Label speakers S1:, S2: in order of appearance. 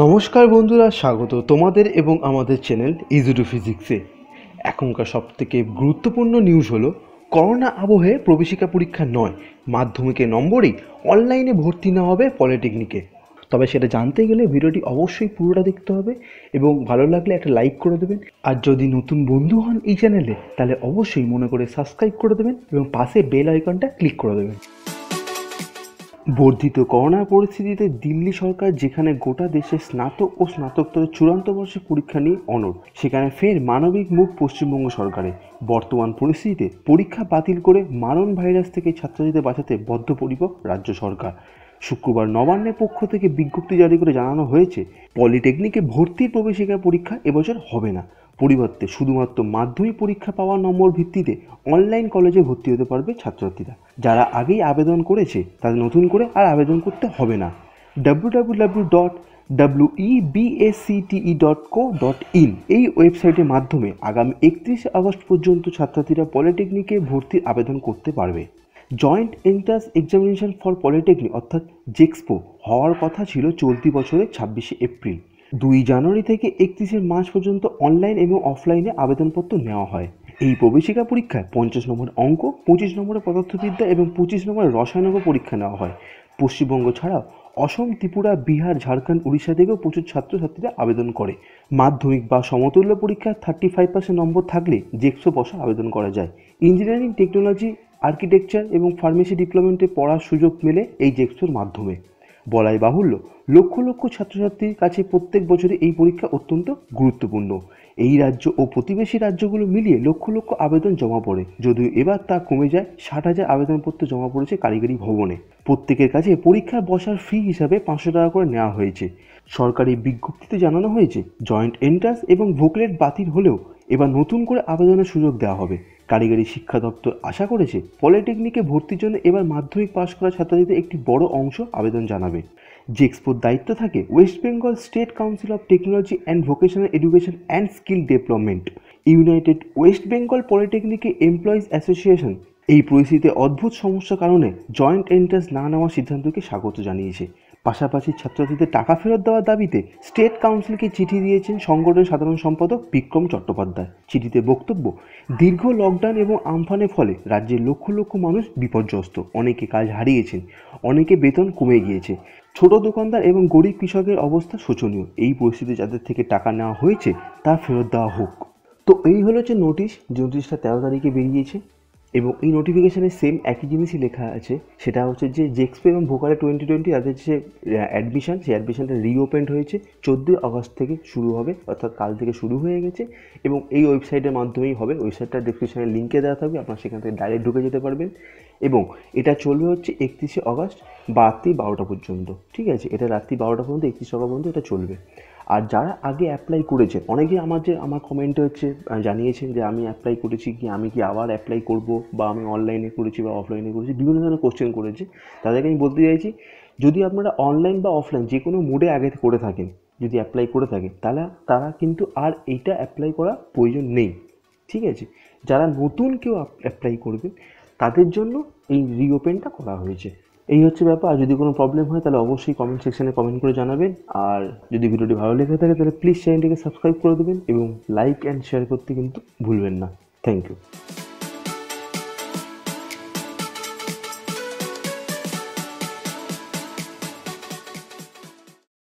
S1: নমস্কার বন্ধুরা স্বাগত তোমাদের এবং আমাদের চ্যানেল ইজুডু ফিজিক্সে এখনকার সব থেকে গুরুত্বপূর্ণ নিউজ হলো করোনা আবহে প্রবেশিকা পরীক্ষা নয় মাধ্যমিকের নম্বরেই অনলাইনে ভর্তি না হবে পলিটেকনিকে তবে সেটা জানতে গেলে ভিডিওটি অবশ্যই পুরোটা দেখতে হবে এবং ভালো লাগলে একটা লাইক করে দেবেন আর যদি নতুন বন্ধু হন এই চ্যানেলে তাহলে অবশ্যই মনে করে সাবস্ক্রাইব করে দেবেন এবং পাশে বেল আইকনটা ক্লিক করে দেবেন বর্ধিত করোনা পরিস্থিতিতে দিল্লি সরকার যেখানে গোটা দেশে স্নাতক ও স্নাতকোত্তরের চূড়ান্ত বর্ষের পরীক্ষা নিয়ে অনড় সেখানে ফের মানবিক মুখ পশ্চিমবঙ্গ সরকারে বর্তমান পরিস্থিতিতে পরীক্ষা বাতিল করে মারণ ভাইরাস থেকে ছাত্রছাত্রীদের বাঁচাতে বদ্ধপরিপক রাজ্য সরকার শুক্রবার নবান্নের পক্ষ থেকে বিজ্ঞপ্তি জারি করে জানানো হয়েছে পলিটেকনিকে ভর্তির প্রবেশিকা পরীক্ষা এবছর হবে না পরিবর্তে শুধুমাত্র মাধ্যমিক পরীক্ষা পাওয়া নম্বর ভিত্তিতে অনলাইন কলেজে ভর্তি হতে পারবে ছাত্রছাত্রীরা যারা আগেই আবেদন করেছে তাদের নতুন করে আর আবেদন করতে হবে না W dot WEBACTE dot co dot in এই ওয়েবসাইটের মাধ্যমে আগামী একত্রিশে আগস্ট পর্যন্ত ছাত্রছাত্রীরা পলিটেকনিকে ভর্তির আবেদন করতে পারবে joint entrance examination for polytechnic অর্থাৎ জেক্সপো e হওয়ার কথা ছিল চলতি বছরের ছাব্বিশে এপ্রিল দুই জানুয়ারি থেকে একত্রিশে মার্চ পর্যন্ত অনলাইন এবং অফলাইনে আবেদনপত্র নেওয়া হয় এই প্রবেশিকা পরীক্ষায় পঞ্চাশ নম্বর অঙ্ক পঁচিশ নম্বরে পদার্থবিদ্যা এবং পঁচিশ নম্বরে রসায়নক পরীক্ষা নেওয়া হয় পশ্চিমবঙ্গ ছাড়াও অসম ত্রিপুরা বিহার ঝাড়খণ্ড উড়িষ্যা থেকেও প্রচুর ছাত্রছাত্রীরা আবেদন করে মাধ্যমিক বা সমতুল্য পরীক্ষায় থার্টি ফাইভ পার্সেন্ট নম্বর থাকলে জেক্সো বসা আবেদন করা যায় ইঞ্জিনিয়ারিং টেকনোলজি আর্কিটেকচার এবং ফার্মেসি ডিপ্লোমেন্টে পড়ার সুযোগ মেলে এই জেক্সোর মাধ্যমে বলাই বাহুল্য লক্ষ লক্ষ ছাত্রছাত্রীর কাছে প্রত্যেক বছরে এই পরীক্ষা অত্যন্ত গুরুত্বপূর্ণ এই রাজ্য ও প্রতিবেশী রাজ্যগুলো মিলিয়ে লক্ষ লক্ষ আবেদন জমা পড়ে যদিও এবার তা কমে যায় ষাট হাজার আবেদনপত্র জমা পড়েছে কারিগরি ভবনে প্রত্যেকের কাছে পরীক্ষার বসার ফি হিসাবে পাঁচশো টাকা করে নেওয়া হয়েছে সরকারি বিজ্ঞপ্তিতে জানানো হয়েছে জয়েন্ট এন্ট্রান্স এবং ভোকলেট বাতিল হলেও এবার নতুন করে আবেদনের সুযোগ দেওয়া হবে কারিগরি শিক্ষা দপ্তর আশা করেছে পলিটেকনিকে ভর্তির জন্য এবার মাধ্যমিক পাশ করা ছাত্রীদের একটি বড় অংশ আবেদন জানাবে জেক্সপোর দায়িত্ব থাকে West Bengal State Council of Technology and Vocational Education and Skill Development United West Bengal পলিটেকনিকে এমপ্লয়িজ অ্যাসোসিয়েশন এই পরিস্থিতিতে অদ্ভুত সমস্যার কারণে জয়েন্ট এন্ট্রান্স না নেওয়ার সিদ্ধান্তকে স্বাগত জানিয়েছে পাশাপাশি ছাত্রছাত্রীদের টাকা ফেরত দেওয়ার দাবিতে স্টেট কাউন্সিলকে চিঠি দিয়েছেন সংগঠনের সাধারণ সম্পাদক বিক্রম চট্টোপাধ্যায় চিঠিতে বক্তব্য দীর্ঘ লকডাউন এবং আমফানের ফলে রাজ্যের লক্ষ লক্ষ মানুষ বিপর্যস্ত অনেকে কাজ হারিয়েছেন অনেকে বেতন কমে গিয়েছে ছোট দোকানদার এবং গরিব কৃষকের অবস্থা শোচনীয় এই পরিস্থিতি যাদের থেকে টাকা নেওয়া হয়েছে তা ফেরত দেওয়া হোক তো এই হলো যে নোটিশ যে নোটিশটা তেরো তারিখে বেরিয়েছে এবং এই নোটিফিকেশানে সেম একই জিনিসই লেখা আছে সেটা হচ্ছে যে জেক্সপে এবং ভোকালে টোয়েন্টি টোয়েন্টি তাদের যে অ্যাডমিশান সেই অ্যাডমিশানটা রিওপেন্ড হয়েছে চোদ্দোই আগস্ট থেকে শুরু হবে অর্থাৎ কাল থেকে শুরু হয়ে গেছে এবং এই ওয়েবসাইটের মাধ্যমেই হবে ওয়েবসাইটটা ডিসক্রিপশানে লিঙ্কে দেওয়া থাকবে আপনারা সেখান থেকে ডাইরেক্ট ঢুকে যেতে পারবেন এবং এটা চলবে হচ্ছে একত্রিশে অগস্ট রাত্রি বারোটা পর্যন্ত ঠিক আছে এটা রাত্রি বারোটা পর্যন্ত একত্রিশে অগস্ট পর্যন্ত এটা চলবে আর যারা আগে অ্যাপ্লাই করেছে অনেকে আমার যে আমার কমেন্ট হচ্ছে জানিয়েছেন যে আমি অ্যাপ্লাই করেছি কি আমি কি আবার অ্যাপ্লাই করব বা আমি অনলাইনে করেছি বা অফলাইনে করেছি বিভিন্ন ধরনের কোশ্চেন করেছে তাদেরকে আমি বলতে চাইছি যদি আপনারা অনলাইন বা অফলাইন যে কোনো মোডে আগে করে থাকেন যদি অ্যাপ্লাই করে থাকেন তাহলে তারা কিন্তু আর এইটা অ্যাপ্লাই করা প্রয়োজন নেই ঠিক আছে যারা নতুন কেউ অ্যাপ্লাই করবে তাদের জন্য এই রিওপেনটা করা হয়েছে এই হচ্ছে ব্যাপার আর যদি কোনো প্রবলেম হয় তাহলে অবশ্যই কমেন্ট সেকশানে কমেন্ট করে জানাবেন আর যদি ভিডিওটি ভালো লেগে থাকে তাহলে প্লিজ চ্যানেলটিকে সাবস্ক্রাইব করে দেবেন এবং লাইক অ্যান্ড শেয়ার করতে কিন্তু ভুলবেন না থ্যাংক ইউ